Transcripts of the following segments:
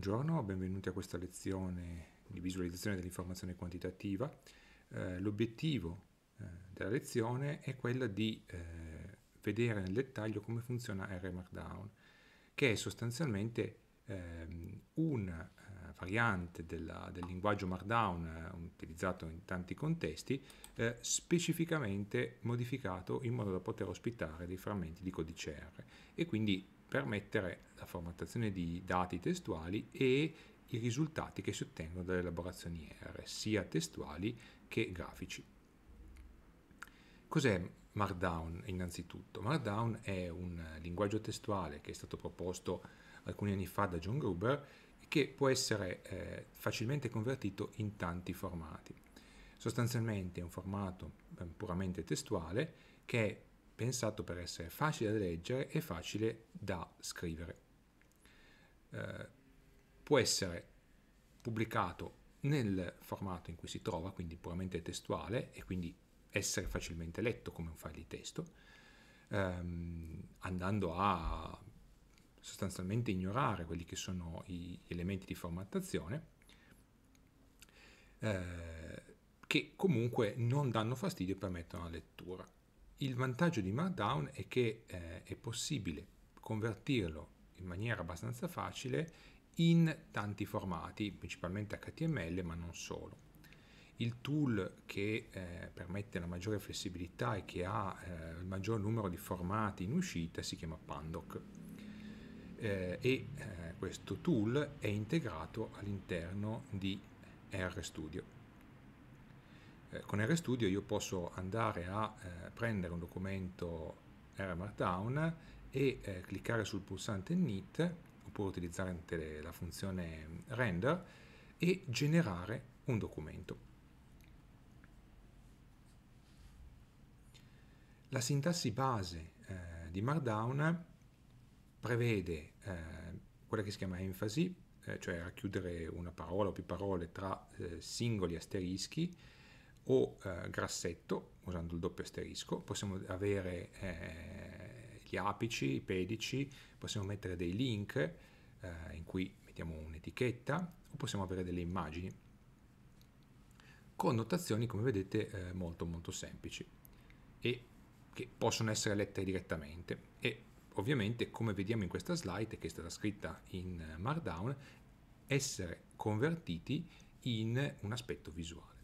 Buongiorno, benvenuti a questa lezione di visualizzazione dell'informazione quantitativa. Eh, l'obiettivo eh, della lezione è quello di eh, vedere nel dettaglio come funziona R Markdown, che è sostanzialmente ehm, una eh, variante della, del linguaggio Markdown eh, utilizzato in tanti contesti, eh, specificamente modificato in modo da poter ospitare dei frammenti di codice R e quindi permettere la formattazione di dati testuali e i risultati che si ottengono dalle elaborazioni R, sia testuali che grafici. Cos'è Markdown innanzitutto? Markdown è un linguaggio testuale che è stato proposto alcuni anni fa da John Gruber e che può essere eh, facilmente convertito in tanti formati. Sostanzialmente è un formato eh, puramente testuale che è pensato per essere facile da leggere e facile da scrivere. Eh, può essere pubblicato nel formato in cui si trova, quindi puramente testuale e quindi essere facilmente letto come un file di testo, ehm, andando a sostanzialmente ignorare quelli che sono gli elementi di formattazione, eh, che comunque non danno fastidio e permettono la lettura. Il vantaggio di Markdown è che eh, è possibile convertirlo in maniera abbastanza facile in tanti formati, principalmente HTML, ma non solo. Il tool che eh, permette la maggiore flessibilità e che ha eh, il maggior numero di formati in uscita si chiama Pandoc. Eh, e eh, questo tool è integrato all'interno di RStudio. Eh, con RStudio io posso andare a eh, prendere un documento R Markdown e eh, cliccare sul pulsante init oppure utilizzare la funzione render e generare un documento. La sintassi base eh, di Markdown prevede eh, quella che si chiama enfasi, eh, cioè racchiudere una parola o più parole tra eh, singoli asterischi, o eh, grassetto, usando il doppio asterisco, possiamo avere eh, gli apici, i pedici, possiamo mettere dei link eh, in cui mettiamo un'etichetta o possiamo avere delle immagini con notazioni come vedete eh, molto molto semplici e che possono essere lette direttamente e ovviamente come vediamo in questa slide che è stata scritta in eh, Markdown essere convertiti in un aspetto visuale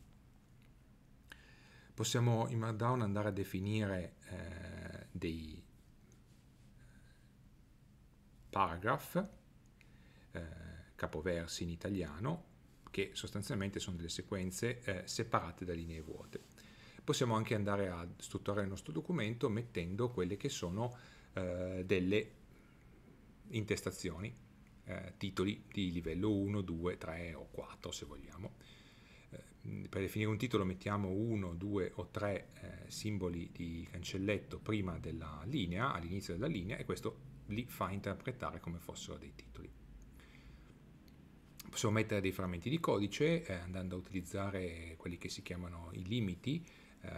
possiamo in Markdown andare a definire eh, dei eh, paragraph, eh, capoversi in italiano, che sostanzialmente sono delle sequenze eh, separate da linee vuote. Possiamo anche andare a strutturare il nostro documento mettendo quelle che sono eh, delle intestazioni, eh, titoli di livello 1, 2, 3 o 4 se vogliamo per definire un titolo mettiamo uno, due o tre eh, simboli di cancelletto prima della linea, all'inizio della linea, e questo li fa interpretare come fossero dei titoli. Possiamo mettere dei frammenti di codice eh, andando a utilizzare quelli che si chiamano i limiti, eh,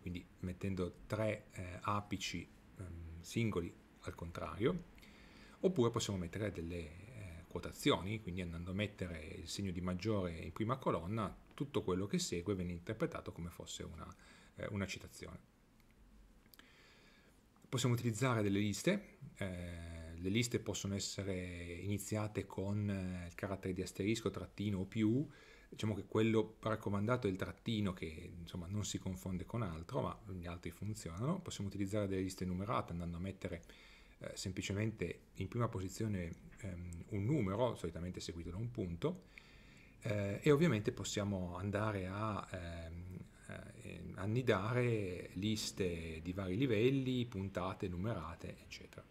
quindi mettendo tre eh, apici ehm, singoli al contrario, oppure possiamo mettere delle eh, quotazioni, quindi andando a mettere il segno di maggiore in prima colonna tutto quello che segue viene interpretato come fosse una, eh, una citazione. Possiamo utilizzare delle liste, eh, le liste possono essere iniziate con eh, il carattere di asterisco, trattino o più, diciamo che quello raccomandato è il trattino che insomma, non si confonde con altro, ma gli altri funzionano. Possiamo utilizzare delle liste numerate andando a mettere eh, semplicemente in prima posizione ehm, un numero, solitamente seguito da un punto, eh, e ovviamente possiamo andare a ehm, eh, annidare liste di vari livelli, puntate, numerate, eccetera.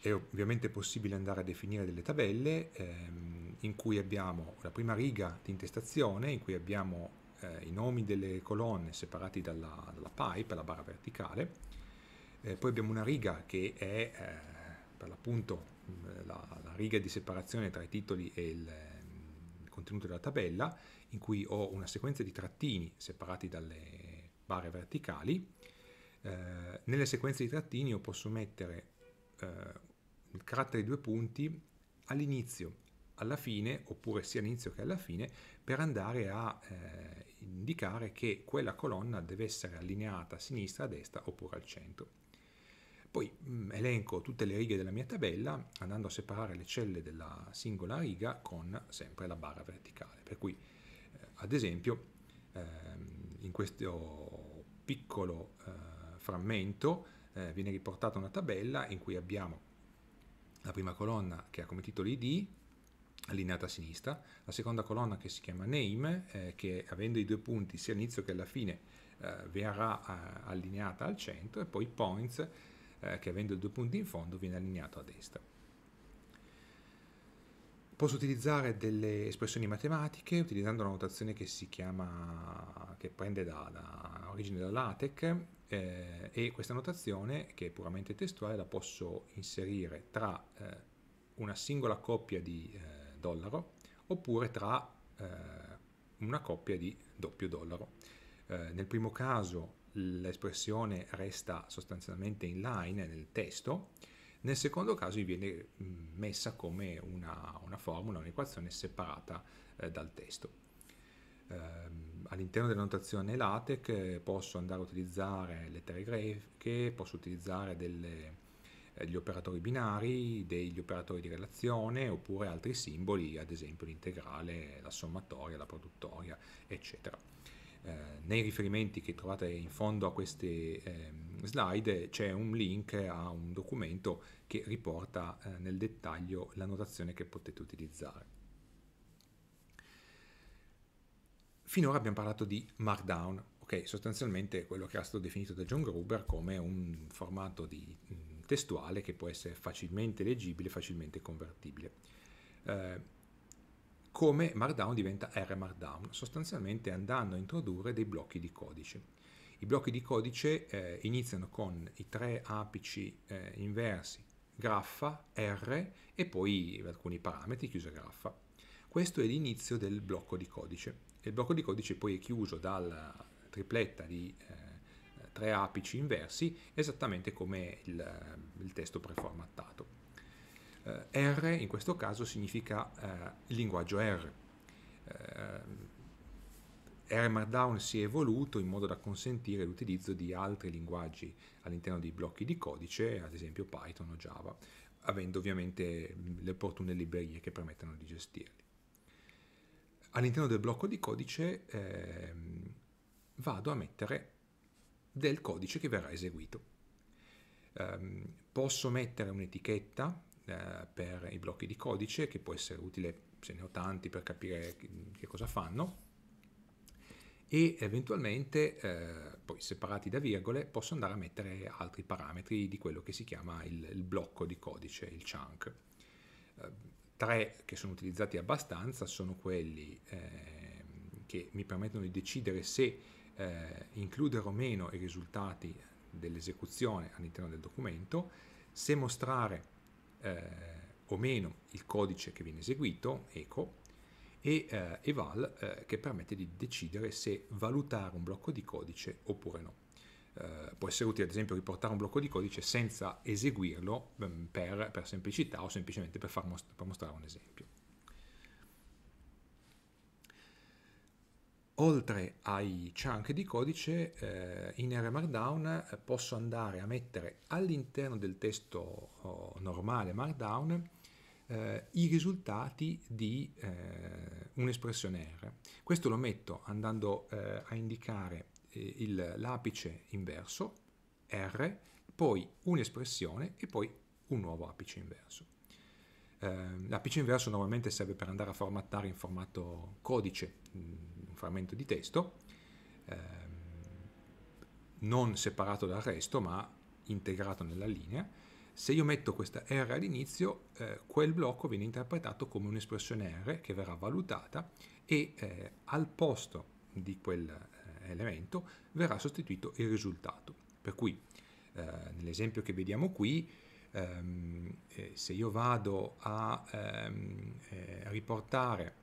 È ovviamente possibile andare a definire delle tabelle ehm, in cui abbiamo la prima riga di intestazione, in cui abbiamo eh, i nomi delle colonne separati dalla, dalla pipe, la barra verticale, eh, poi abbiamo una riga che è eh, per l'appunto la, la riga di separazione tra i titoli e il, il contenuto della tabella, in cui ho una sequenza di trattini separati dalle barre verticali. Eh, nelle sequenze di trattini io posso mettere eh, il carattere di due punti all'inizio, alla fine, oppure sia all'inizio che alla fine, per andare a eh, indicare che quella colonna deve essere allineata a sinistra, a destra oppure al centro. Poi mh, mm, elenco tutte le righe della mia tabella andando a separare le celle della singola riga con sempre la barra verticale. Per cui, eh, ad esempio, eh, in questo piccolo eh, frammento eh, viene riportata una tabella in cui abbiamo la prima colonna che ha come titolo ID, allineata a sinistra, la seconda colonna che si chiama name, eh, che avendo i due punti sia all'inizio che alla fine eh, verrà eh, allineata al centro, e poi points eh, che avendo due punti in fondo viene allineato a destra. Posso utilizzare delle espressioni matematiche utilizzando una notazione che si chiama, che prende da, da origine da LaTeX eh, e questa notazione, che è puramente testuale, la posso inserire tra eh, una singola coppia di eh, dollaro oppure tra eh, una coppia di doppio dollaro. Eh, nel primo caso l'espressione resta sostanzialmente in line nel testo, nel secondo caso viene mm, messa come una, una formula, un'equazione separata eh, dal testo. Eh, all'interno della notazione LaTeX eh, posso andare a utilizzare lettere greche, posso utilizzare delle, eh, gli operatori binari, degli operatori di relazione oppure altri simboli, ad esempio l'integrale, la sommatoria, la produttoria, eccetera. Eh, nei riferimenti che trovate in fondo a queste ehm, slide c'è un link a un documento che riporta eh, nel dettaglio la notazione che potete utilizzare. Finora abbiamo parlato di Markdown, ok? Sostanzialmente quello che era stato definito da John Gruber come un formato di, mm, testuale che può essere facilmente leggibile, facilmente convertibile. Eh, come Markdown diventa R Markdown, sostanzialmente andando a introdurre dei blocchi di codice. I blocchi di codice eh, iniziano con i tre apici eh, inversi, graffa, R e poi alcuni parametri, chiusa graffa. Questo è l'inizio del blocco di codice. Il blocco di codice poi è chiuso dalla tripletta di eh, tre apici inversi, esattamente come il, il testo preformattato. Eh, R in questo caso significa eh, linguaggio R. Eh, ehm, R Markdown si è evoluto in modo da consentire l'utilizzo di altri linguaggi all'interno di blocchi di codice, ad esempio Python o Java, avendo ovviamente le opportune librerie che permettono di gestirli. All'interno del blocco di codice ehm, vado a mettere del codice che verrà eseguito. Um, posso mettere un'etichetta eh, per i blocchi di codice, che può essere utile se ne ho tanti per capire che cosa fanno, e eventualmente, eh, poi separati da virgole, posso andare a mettere altri parametri di quello che si chiama il, il blocco di codice, il chunk. Eh, tre che sono utilizzati abbastanza sono quelli eh, che mi permettono di decidere se eh, includere o meno i risultati dell'esecuzione all'interno del documento, se mostrare eh, o meno il codice che viene eseguito, eco, e eh, eval eh, che permette di decidere se valutare un blocco di codice oppure no. Eh, può essere utile ad esempio riportare un blocco di codice senza eseguirlo mm, per, per semplicità o semplicemente per, mos per mostrare un esempio. oltre ai chunk di codice, eh, in R Markdown eh, posso andare a mettere all'interno del testo oh, normale Markdown eh, i risultati di eh, un'espressione R. Questo lo metto andando eh, a indicare eh, l'apice inverso, R, poi un'espressione e poi un nuovo apice inverso. l'apice inverso normalmente serve per andare a formattare in formato codice, mm, frammento di testo, ehm, non separato dal resto ma integrato nella linea, se io metto questa R all'inizio, eh, quel blocco viene interpretato come un'espressione R che verrà valutata e eh, al posto di quel eh, elemento verrà sostituito il risultato. Per cui eh, nell'esempio che vediamo qui, ehm, eh, se io vado a ehm, eh, riportare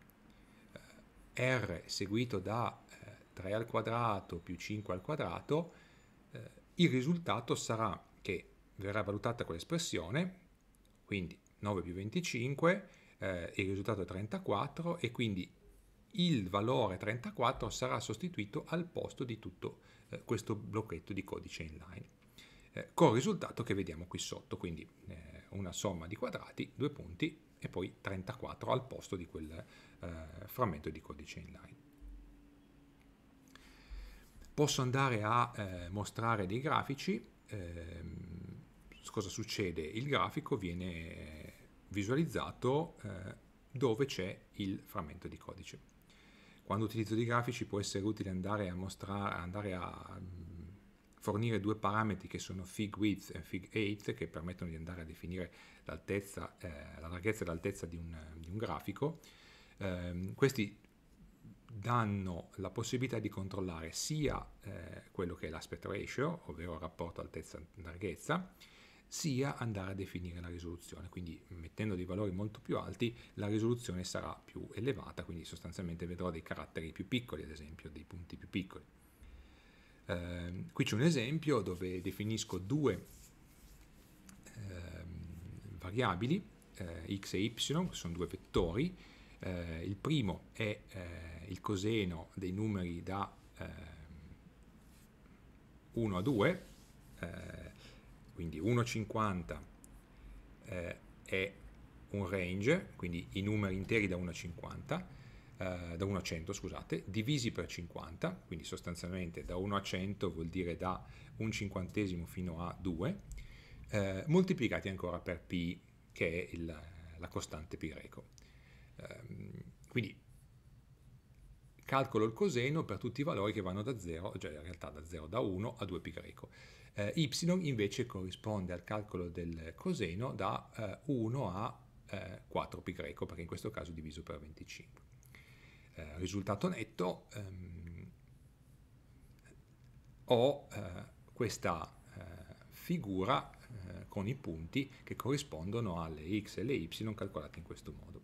r seguito da 3 eh, al quadrato più 5 al quadrato, eh, il risultato sarà che verrà valutata quell'espressione, quindi 9 più 25, eh, il risultato è 34 e quindi il valore 34 sarà sostituito al posto di tutto eh, questo blocchetto di codice inline, eh, il risultato che vediamo qui sotto, quindi eh, una somma di quadrati, due punti, e poi 34 al posto di quel eh, frammento di codice inline. Posso andare a eh, mostrare dei grafici, eh, cosa succede? Il grafico viene visualizzato eh, dove c'è il frammento di codice. Quando utilizzo dei grafici può essere utile andare a, mostrare, andare a fornire due parametri che sono fig width e fig 8 che permettono di andare a definire l'altezza, eh, la larghezza e l'altezza di un, di un grafico. Eh, questi danno la possibilità di controllare sia eh, quello che è l'aspect ratio, ovvero il rapporto altezza-larghezza, sia andare a definire la risoluzione, quindi mettendo dei valori molto più alti la risoluzione sarà più elevata, quindi sostanzialmente vedrò dei caratteri più piccoli, ad esempio dei punti più piccoli. Ehm, qui c'è un esempio dove definisco due eh, variabili, eh, x e y, che sono due vettori. Eh, il primo è eh, il coseno dei numeri da 1 ehm, a 2, eh, quindi 1,50 è un range, quindi i numeri interi da 1 a 50, eh, da 1 a 100, scusate, divisi per 50, quindi sostanzialmente da 1 a 100 vuol dire da un cinquantesimo fino a 2, eh, moltiplicati ancora per p, che è il, la costante pi greco. Ehm, quindi calcolo il coseno per tutti i valori che vanno da 0, cioè in realtà da 0 da 1 a 2π greco. Eh, y invece corrisponde al calcolo del coseno da eh, 1 a eh, 4π greco, perché in questo caso diviso per 25 eh, risultato netto, ehm, ho eh, questa eh, figura eh, con i punti che corrispondono alle x e le y calcolate in questo modo.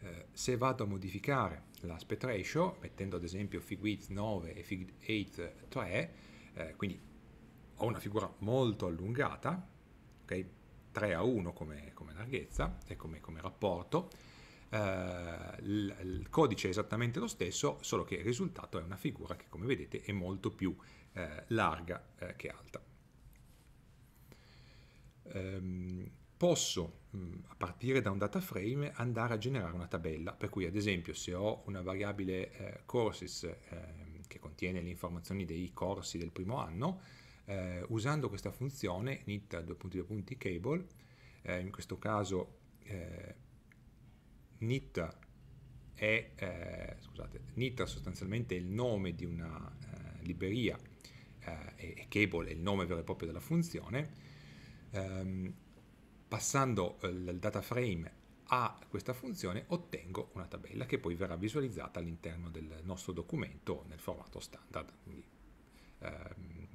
Eh, se vado a modificare l'aspect ratio, mettendo ad esempio fig 9 e fig 8 3, eh, quindi ho una figura molto allungata, okay? 3 a 1 come, come larghezza e come, come rapporto, eh, il codice è esattamente lo stesso, solo che il risultato è una figura che come vedete è molto più eh, larga eh, che alta. Um, posso mm, a partire da un data frame andare a generare una tabella per cui ad esempio se ho una variabile eh, courses eh, che contiene le informazioni dei corsi del primo anno eh, usando questa funzione init2.2.cable eh, in questo caso Nitta è, eh, scusate, Nitta sostanzialmente è il nome di una eh, libreria eh, e Cable è il nome vero e proprio della funzione. Um, passando eh, il data frame a questa funzione ottengo una tabella che poi verrà visualizzata all'interno del nostro documento nel formato standard. Quindi, ehm,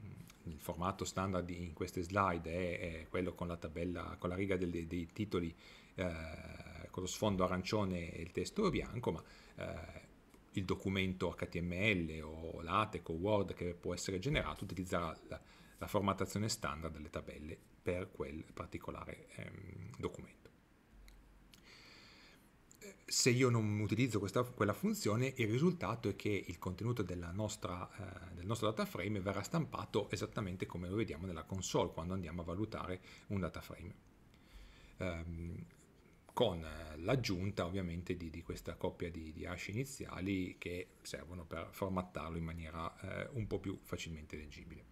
il formato standard in queste slide è, è quello con la, tabella, con la riga dei, dei titoli eh, con lo sfondo arancione e il testo bianco, ma eh, il documento HTML o LaTeX o Word che può essere generato utilizzerà la, la formattazione standard delle tabelle per quel particolare ehm, documento se io non utilizzo questa, quella funzione, il risultato è che il contenuto nostra, eh, del nostro data frame verrà stampato esattamente come lo vediamo nella console quando andiamo a valutare un dataframe. Um, ehm, con eh, l'aggiunta ovviamente di, di questa coppia di, di, hash iniziali che servono per formattarlo in maniera eh, un po' più facilmente leggibile.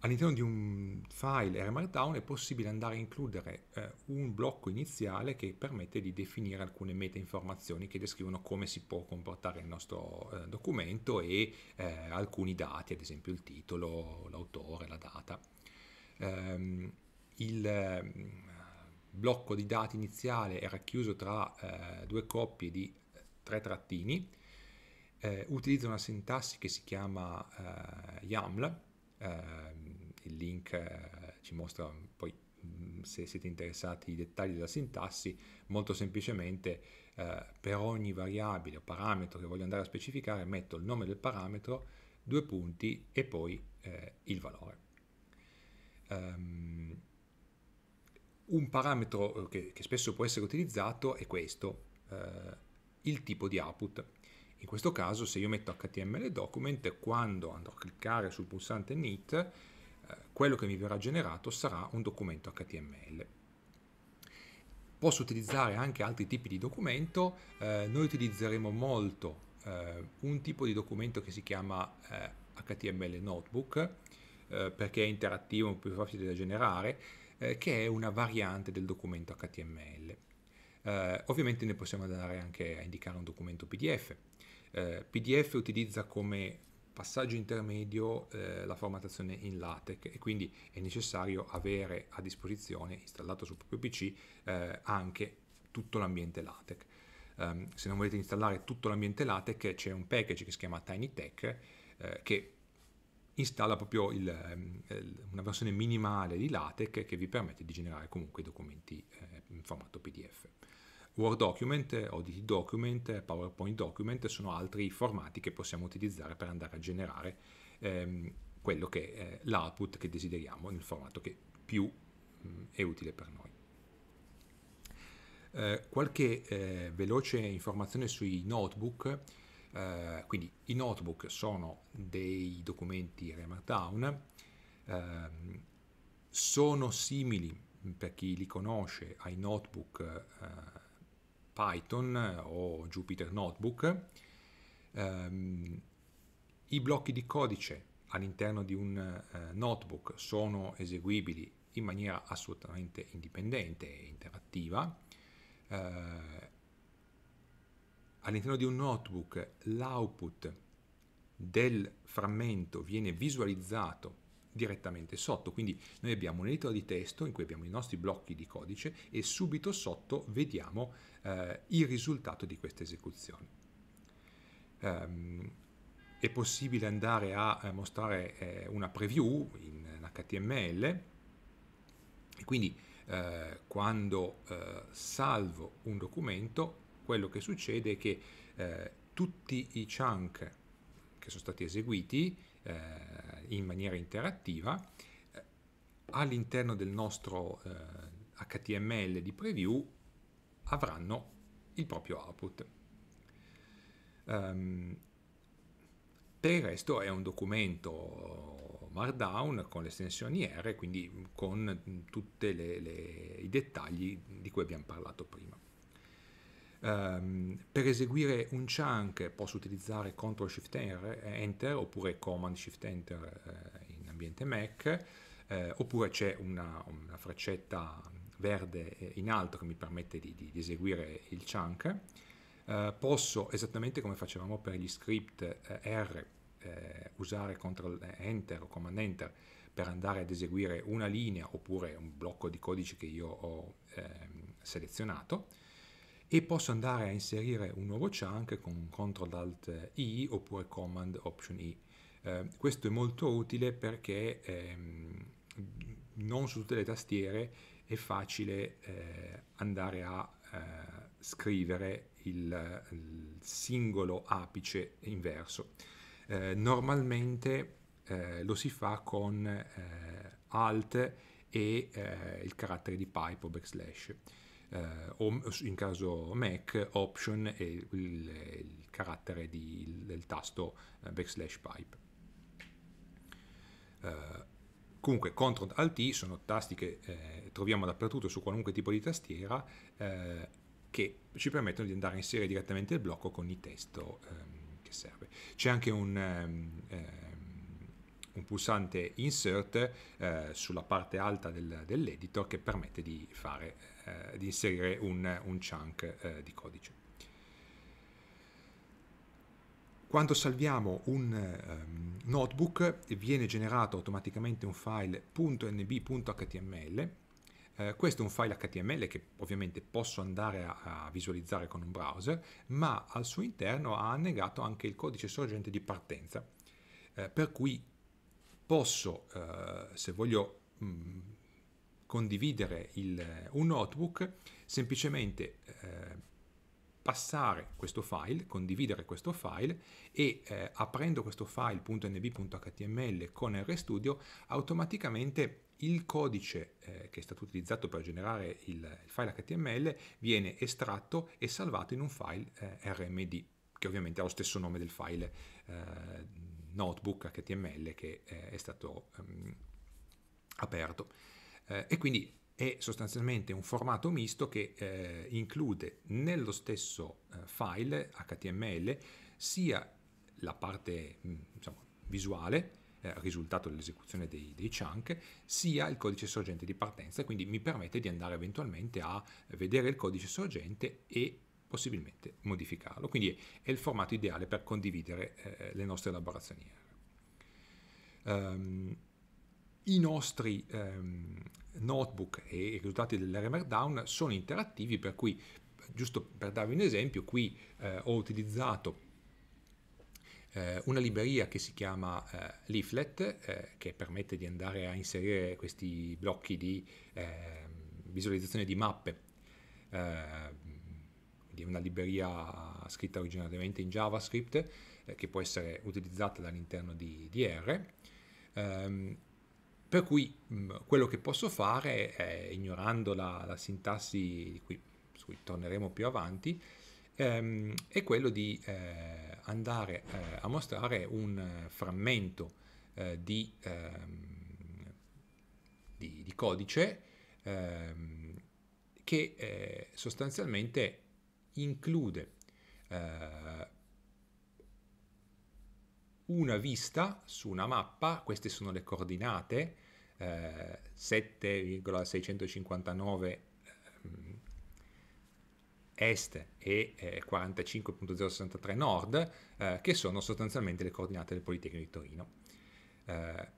All'interno di un file RMRDown è possibile andare a includere eh, un blocco iniziale che permette di definire alcune meta informazioni che descrivono come si può comportare il nostro eh, documento e eh, alcuni dati, ad esempio il titolo, l'autore, la data. Um, il, ehm, blocco di dati iniziale era chiuso tra eh, due coppie di eh, tre trattini, eh, utilizza una sintassi che si chiama eh, YAML, ehm, il link eh, ci mostra poi mm, se siete interessati ai dettagli della sintassi, molto semplicemente eh, per ogni variabile o parametro che voglio andare a specificare metto il nome del parametro, due punti e poi il valore. Um, un parametro eh, che, che, spesso può essere utilizzato è questo, eh, il tipo di output. In questo caso se io metto HTML document, quando andrò a cliccare sul pulsante init, eh, quello che mi verrà generato sarà un documento HTML. Posso utilizzare anche altri tipi di documento, eh, noi utilizzeremo molto eh, un tipo di documento che si chiama HTML eh, Notebook, perché è interattivo, è più facile da generare, eh, che è una variante del documento HTML. Eh, ovviamente ne possiamo andare anche a indicare un documento PDF. Eh, PDF utilizza come passaggio intermedio eh, la formattazione in LaTeX e quindi è necessario avere a disposizione, installato sul proprio PC, eh, anche tutto l'ambiente LaTeX. Um, se non volete installare tutto l'ambiente LaTeX c'è un package che si chiama TinyTech eh, che installa proprio ehm, il, una versione minimale di LaTeX che vi permette di generare comunque i documenti eh, in formato PDF. Word document, ODT document, PowerPoint document sono altri formati che possiamo utilizzare per andare a generare ehm, quello che è l'output che desideriamo nel formato che più mm, è utile per noi. Eh, qualche eh, veloce informazione sui notebook. Eh, quindi i notebook sono dei documenti Remarkdown, eh, sono simili mm, per chi li conosce ai notebook eh, Python o Jupyter Notebook. Ehm, I blocchi di codice all'interno di un eh, notebook sono eseguibili in maniera assolutamente indipendente e interattiva. Uh, all'interno di un notebook l'output del frammento viene visualizzato direttamente sotto, quindi noi abbiamo un editor di testo in cui abbiamo i nostri blocchi di codice e subito sotto vediamo eh, il risultato di questa esecuzione. Um, è possibile andare a eh, mostrare eh, una preview in, in HTML e quindi eh, quando eh, salvo un documento quello che succede è che eh, tutti i chunk che sono stati eseguiti eh, in maniera interattiva eh, all'interno del nostro HTML eh, di preview avranno il proprio output. Um, per il resto è un documento Markdown con le estensioni R, quindi con tutti i dettagli di cui abbiamo parlato prima. Um, per eseguire un chunk posso utilizzare Ctrl Shift Enter oppure Command Shift Enter eh, in ambiente Mac, eh, oppure c'è una, una, freccetta verde eh, in alto che mi permette di, di, di eseguire il chunk. Uh, posso, esattamente come facevamo per gli script eh, R, eh, usare Ctrl Enter o Command Enter per andare ad eseguire una linea oppure un blocco di codice che io ho ehm, selezionato e posso andare a inserire un nuovo chunk con CTRL ALT I oppure Command Option I. Eh, questo è molto utile perché ehm, non su tutte le tastiere è facile eh, andare a eh, scrivere il, il, singolo apice inverso. Eh, normalmente eh, lo si fa con eh, Alt e il carattere di pipe o backslash. Eh, o in caso Mac option e il, il carattere di, del tasto eh, backslash pipe. Uh, comunque Ctrl Alt sono tasti che eh, troviamo dappertutto su qualunque tipo di tastiera eh, che ci permettono di andare a inserire direttamente il blocco con il testo ehm, che serve. C'è anche un, ehm, ehm un pulsante insert eh, sulla parte alta del, dell'editor che permette di fare eh, di inserire un, un chunk eh, di codice. Quando salviamo un um, notebook viene generato automaticamente un file .nb.html eh, questo è un file HTML che ovviamente posso andare a, a, visualizzare con un browser, ma al suo interno ha annegato anche il codice sorgente di partenza, eh, per cui posso, eh, se voglio mh, mm, condividere il, un notebook, semplicemente eh, passare questo file, condividere questo file e eh, aprendo questo file.nb.html con RStudio automaticamente il codice eh, che è stato utilizzato per generare il, il, file HTML viene estratto e salvato in un file eh, RMD che ovviamente ha lo stesso nome del file eh, notebook HTML che eh, è stato ehm, aperto eh, e quindi è sostanzialmente un formato misto che eh, include nello stesso eh, file HTML sia la parte diciamo, visuale, eh, risultato dell'esecuzione dei, dei, chunk, sia il codice sorgente di partenza, quindi mi permette di andare eventualmente a vedere il codice sorgente e possibilmente modificarlo. Quindi è il formato ideale per condividere eh, le nostre elaborazioni. Um, i nostri ehm, notebook e i risultati dell'RMRDown sono interattivi, per cui, giusto per darvi un esempio, qui eh, ho utilizzato eh, una libreria che si chiama eh, Leaflet, eh, che permette di andare a inserire questi blocchi di ehm, visualizzazione di mappe, ehm, di una libreria scritta originariamente in JavaScript, eh, che può essere utilizzata all'interno di, di R. Um, per cui mh, mm, quello che posso fare è, ignorando la, la sintassi cui, su cui torneremo più avanti, ehm, è quello di eh, andare eh, a mostrare un eh, frammento eh, di, ehm, di, di, codice ehm, che eh, sostanzialmente include eh, una vista su una mappa, queste sono le coordinate, 7,659 ehm, est e eh, 45.063 nord, eh, che sono sostanzialmente le coordinate del Politecnico di Torino. Eh,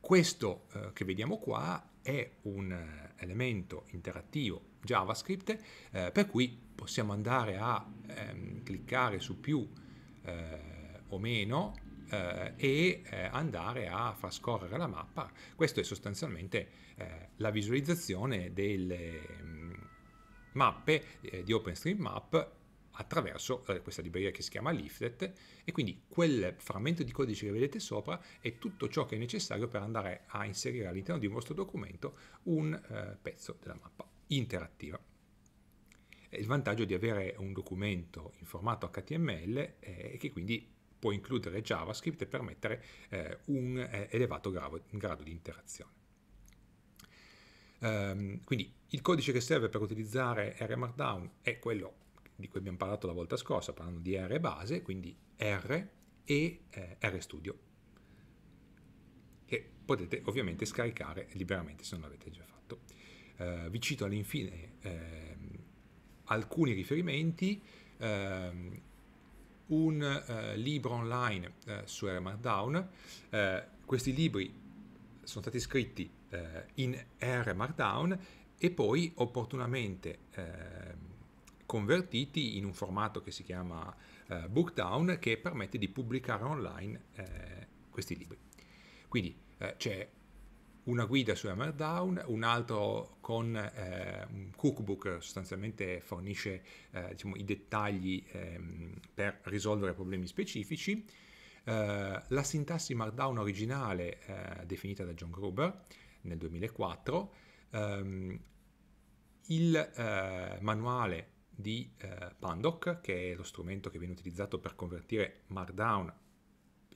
questo eh, che vediamo qua è un eh, elemento interattivo JavaScript eh, per cui possiamo andare a ehm, cliccare su più o meno eh, e eh, andare a far scorrere la mappa. Questo è sostanzialmente eh, la visualizzazione delle mm, mappe di OpenStreetMap attraverso questa libreria che si chiama Leaflet e quindi quel frammento di codice che vedete sopra è tutto ciò che è necessario per andare a inserire all'interno di un vostro documento un pezzo della mappa interattiva il vantaggio di avere un documento in formato HTML è che quindi può includere JavaScript e permettere eh, un eh, elevato grado, grado di interazione ehm, quindi il codice che serve per utilizzare R Markdown è quello di cui abbiamo parlato la volta scorsa, parlando di R base, quindi R e eh, RStudio, che potete ovviamente scaricare liberamente se non l'avete già fatto. Eh, vi cito all'infine eh, alcuni riferimenti. Eh, un eh, libro online eh, su R Markdown. Eh, questi libri sono stati scritti eh, in R Markdown e poi opportunamente ehm, convertiti in un formato che si chiama eh, Bookdown che permette di pubblicare online eh, questi libri. Quindi c'è una guida su Hammerdown, un altro con eh, un cookbook sostanzialmente fornisce eh, diciamo, i dettagli ehm, per risolvere problemi specifici, eh, la sintassi Markdown originale eh, definita da John Gruber nel 2004, ehm, il eh, manuale di eh, Pandoc, che è lo strumento che viene utilizzato per convertire Markdown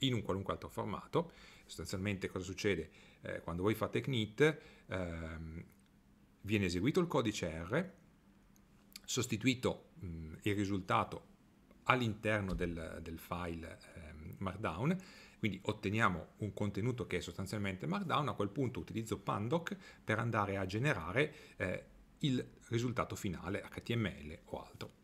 in un qualunque altro formato, sostanzialmente cosa succede? eh, quando voi fate CNIT, ehm, viene eseguito il codice R, sostituito mh, il risultato all'interno del, del, file ehm, Markdown, quindi otteniamo un contenuto che è sostanzialmente Markdown, a quel punto utilizzo Pandoc per andare a generare eh, il risultato finale HTML o altro.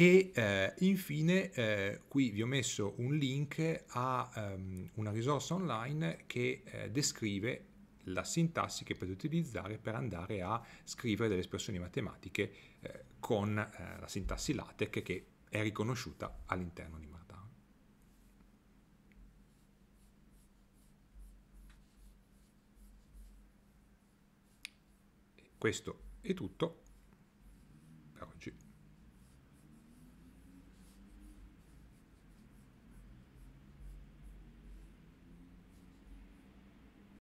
E eh, infine eh, qui vi ho messo un link a um, una risorsa online che eh, descrive la sintassi che potete utilizzare per andare a scrivere delle espressioni matematiche eh, con eh, la sintassi LaTeX che è riconosciuta all'interno di Markdown. Questo è tutto.